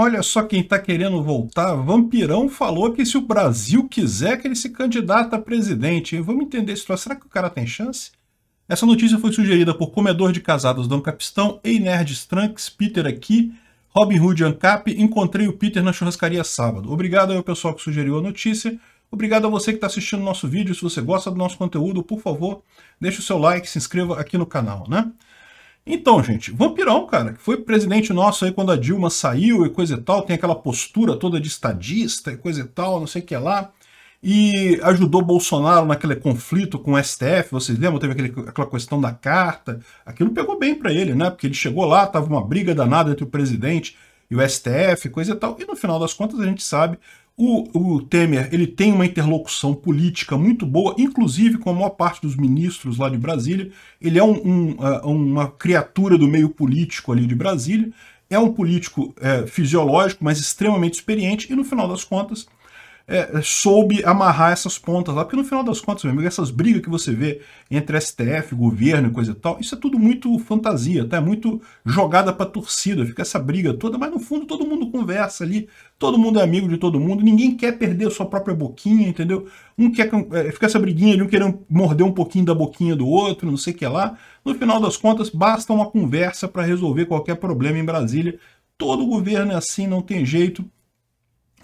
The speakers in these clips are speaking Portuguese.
Olha só quem está querendo voltar. Vampirão falou que se o Brasil quiser que ele se candidata a presidente. Vamos entender esse troço. Será que o cara tem chance? Essa notícia foi sugerida por Comedor de Casados Dom Capistão, Ei Nerd Strunks, Peter aqui, Robin Hood Ancap. Encontrei o Peter na churrascaria sábado. Obrigado ao pessoal que sugeriu a notícia. Obrigado a você que está assistindo o nosso vídeo. Se você gosta do nosso conteúdo, por favor, deixe o seu like, se inscreva aqui no canal, né? Então, gente, Vampirão, cara, que foi presidente nosso aí quando a Dilma saiu e coisa e tal, tem aquela postura toda de estadista e coisa e tal, não sei o que lá, e ajudou Bolsonaro naquele conflito com o STF, vocês lembram? Teve aquele, aquela questão da carta, aquilo pegou bem para ele, né? Porque ele chegou lá, tava uma briga danada entre o presidente e o STF, coisa e tal, e no final das contas a gente sabe o, o, Temer ele tem uma interlocução política muito boa, inclusive com a maior parte dos ministros lá de Brasília. Ele é um, um, ah, uma criatura do meio político ali de Brasília, é um político é, fisiológico, mas extremamente experiente, e no final das contas é, soube amarrar essas pontas lá. Porque no final das contas, meu amigo, essas brigas que você vê entre STF, governo e coisa e tal, isso é tudo muito fantasia, tá? É muito jogada pra torcida, fica essa briga toda, mas no fundo todo mundo conversa ali, todo mundo é amigo de todo mundo, ninguém quer perder a sua própria boquinha, entendeu? Um quer é, ficar essa briguinha ali, um querendo morder um pouquinho da boquinha do outro, não sei o que lá. No final das contas, basta uma conversa para resolver qualquer problema em Brasília. Todo governo é assim, não tem jeito.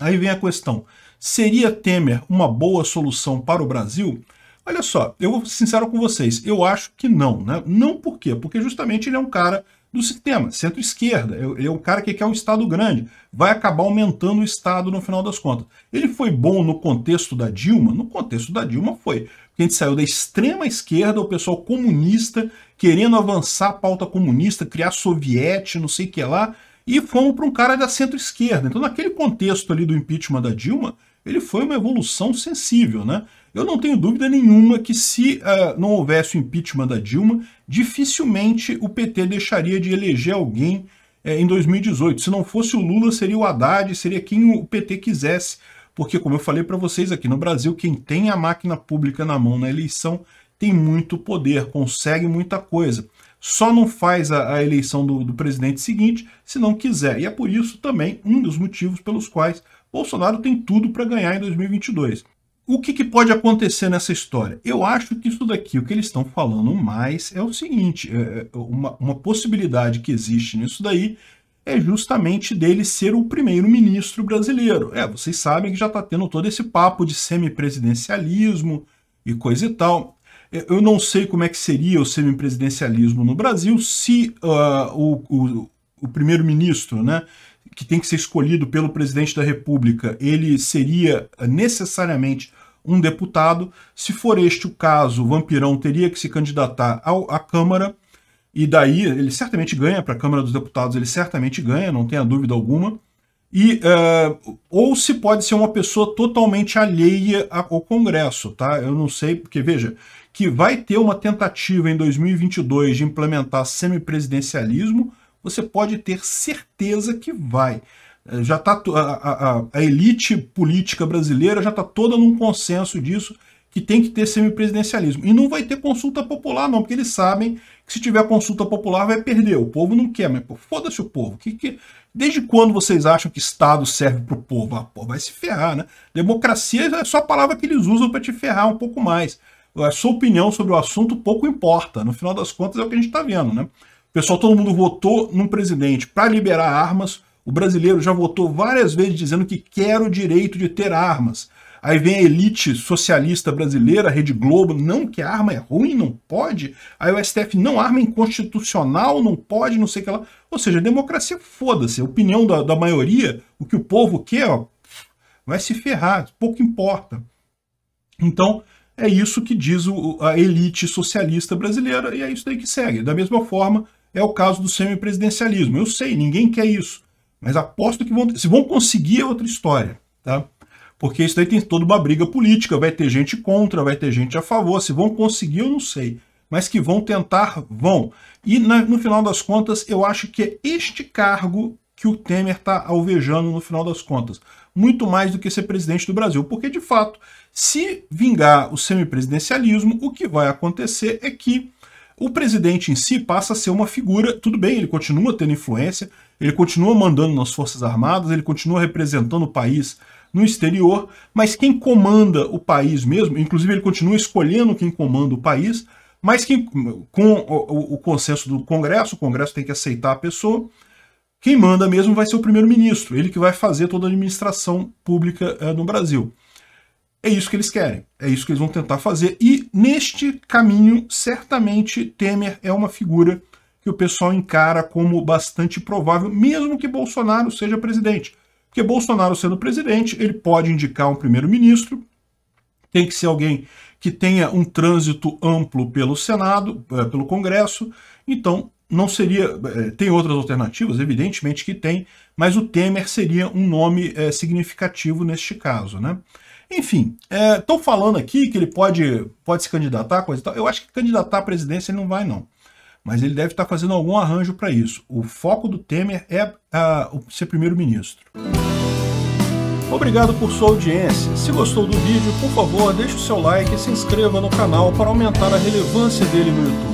Aí vem a questão. Seria Temer uma boa solução para o Brasil? Olha só, eu vou ser sincero com vocês, eu acho que não, né? Não por quê? Porque justamente ele é um cara do sistema, centro-esquerda, é ele é um cara que quer um Estado grande, vai acabar aumentando o Estado no final das contas. Ele foi bom no contexto da Dilma? No contexto da Dilma foi. Porque a gente saiu da extrema esquerda, o pessoal comunista, querendo avançar a pauta comunista, criar soviete, não sei o que lá, e fomos para um cara da centro-esquerda. Então, naquele contexto ali do impeachment da Dilma, ele foi uma evolução sensível, né? Eu não tenho dúvida nenhuma que se uh, não houvesse o impeachment da Dilma, dificilmente o PT deixaria de eleger alguém eh, em 2018. Se não fosse o Lula, seria o Haddad, seria quem o PT quisesse. Porque, como eu falei para vocês aqui no Brasil, quem tem a máquina pública na mão na eleição tem muito poder, consegue muita coisa. Só não faz a, a eleição do, do presidente seguinte se não quiser. E é por isso também um dos motivos pelos quais Bolsonaro tem tudo para ganhar em 2022. O que, que, pode acontecer nessa história? Eu acho que isso daqui, o que eles estão falando mais é o seguinte: é, é uma, uma possibilidade que existe nisso daí é justamente dele ser o primeiro-ministro brasileiro. É, vocês sabem que já está tendo todo esse papo de semipresidencialismo e coisa e tal. É, eu não sei como é que seria o semipresidencialismo no Brasil se uh, o, o, o primeiro-ministro, né, que tem que ser escolhido pelo presidente da República, ele seria eh, necessariamente um deputado. Se for este o caso, o Vampirão teria que se candidatar ao, à Câmara, e daí ele certamente ganha, para a Câmara dos Deputados ele certamente ganha, não tenha dúvida alguma. E, uh, ou se pode ser uma pessoa totalmente alheia ao Congresso, tá? Eu não sei, porque veja, que vai ter uma tentativa em 2022 de implementar semipresidencialismo, você pode ter certeza que vai. Eh, já tá, a, a, a elite política brasileira já está toda num consenso disso que tem que ter semipresidencialismo. E não vai ter consulta popular, não, porque eles sabem que se tiver consulta popular vai perder. O povo não quer, mas foda-se o povo. Que, que... Desde quando vocês acham que Estado serve para o povo? Ah, pô, vai se ferrar, né? Democracia é só a palavra que eles usam para te ferrar um pouco mais. A sua opinião sobre o assunto pouco importa. No final das contas é o que a gente está vendo, né? Pessoal, todo mundo votou num presidente para liberar armas. O brasileiro já votou várias vezes dizendo que quer o direito de ter armas. Aí vem a elite socialista brasileira, a Rede Globo, não, que arma é ruim, não pode. Aí o STF, não, arma é inconstitucional, não pode, não sei o que lá. Ou seja, democracia, foda-se. A opinião da, da maioria, o que o povo quer, ó, vai se ferrar, pouco importa. Então, é isso que diz o, a elite socialista brasileira e é isso daí que segue. Da mesma forma, é o caso do semipresidencialismo. Eu sei, ninguém quer isso. Mas aposto que vão, se vão conseguir é outra história, tá? Porque isso daí tem toda uma briga política, vai ter gente contra, vai ter gente a favor. Se vão conseguir, eu não sei. Mas que vão tentar, vão. E na, no final das contas, eu acho que é este cargo que o Temer está alvejando no final das contas. Muito mais do que ser presidente do Brasil. Porque, de fato, se vingar o semipresidencialismo, o que vai acontecer é que o presidente em si passa a ser uma figura, tudo bem, ele continua tendo influência, ele continua mandando nas Forças Armadas, ele continua representando o país no exterior, mas quem comanda o país mesmo, inclusive ele continua escolhendo quem comanda o país, mas quem, com o, o consenso do Congresso, o Congresso tem que aceitar a pessoa, quem manda mesmo vai ser o primeiro-ministro, ele que vai fazer toda a administração pública é, no Brasil. É isso que eles querem, é isso que eles vão tentar fazer. E neste caminho, certamente Temer é uma figura que o pessoal encara como bastante provável, mesmo que Bolsonaro seja presidente. Porque Bolsonaro sendo presidente, ele pode indicar um primeiro-ministro, tem que ser alguém que tenha um trânsito amplo pelo Senado, eh, pelo Congresso. Então, não seria. É, tem outras alternativas, evidentemente que tem, mas o Temer seria um nome é, significativo neste caso, né? Enfim, estão é, falando aqui que ele pode, pode se candidatar, coisa e tal. Eu acho que candidatar à presidência ele não vai, não. Mas ele deve estar fazendo algum arranjo para isso. O foco do Temer é a, a, ser primeiro-ministro. Obrigado por sua audiência. Se gostou do vídeo, por favor, deixe o seu like e se inscreva no canal para aumentar a relevância dele no YouTube.